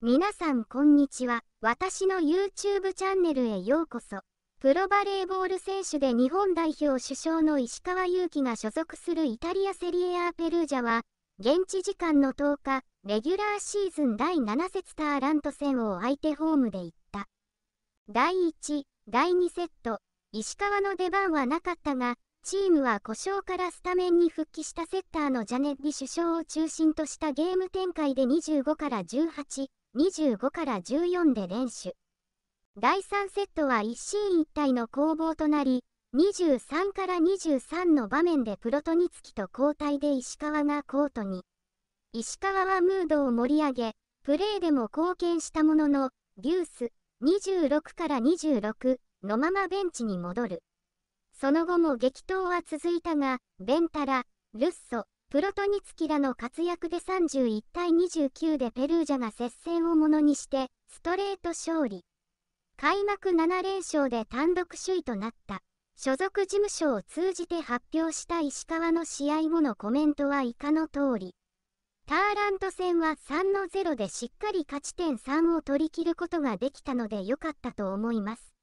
皆さんこんにちは。私の YouTube チャンネルへようこそ。プロバレーボール選手で日本代表主将の石川祐希が所属するイタリアセリエ A ペルージャは、現地時間の10日、レギュラーシーズン第7節ターラント戦を相手ホームで行った。第1、第2セット、石川の出番はなかったが、チームは故障からスタメンに復帰したセッターのジャネッリ首相を中心としたゲーム展開で25から18、25から14で連取。第3セットは一進一退の攻防となり、23から23の場面でプロトニツキと交代で石川がコートに。石川はムードを盛り上げ、プレーでも貢献したものの、デュース26から26のままベンチに戻る。その後も激闘は続いたが、ベンタラ、ルッソ、プロトニツキらの活躍で31対29でペルージャが接戦をものにしてストレート勝利開幕7連勝で単独首位となった所属事務所を通じて発表した石川の試合後のコメントは以下の通りターラント戦は3の0でしっかり勝ち点3を取り切ることができたので良かったと思います。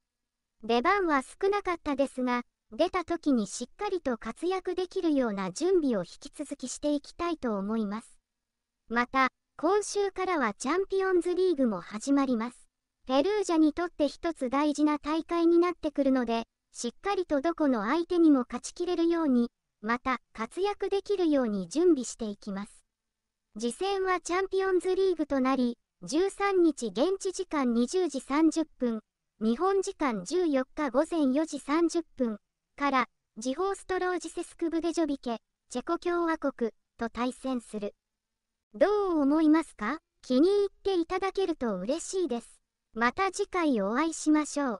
出番は少なかったですが、出た時にしっかりと活躍できるような準備を引き続きしていきたいと思います。また、今週からはチャンピオンズリーグも始まります。ペルージャにとって一つ大事な大会になってくるので、しっかりとどこの相手にも勝ちきれるように、また活躍できるように準備していきます。次戦はチャンピオンズリーグとなり、13日現地時間20時30分、日本時間14日午前4時30分、から、ジホーストロージセスク・ブゲジョビケ、チェコ共和国、と対戦する。どう思いますか気に入っていただけると嬉しいです。また次回お会いしましょう。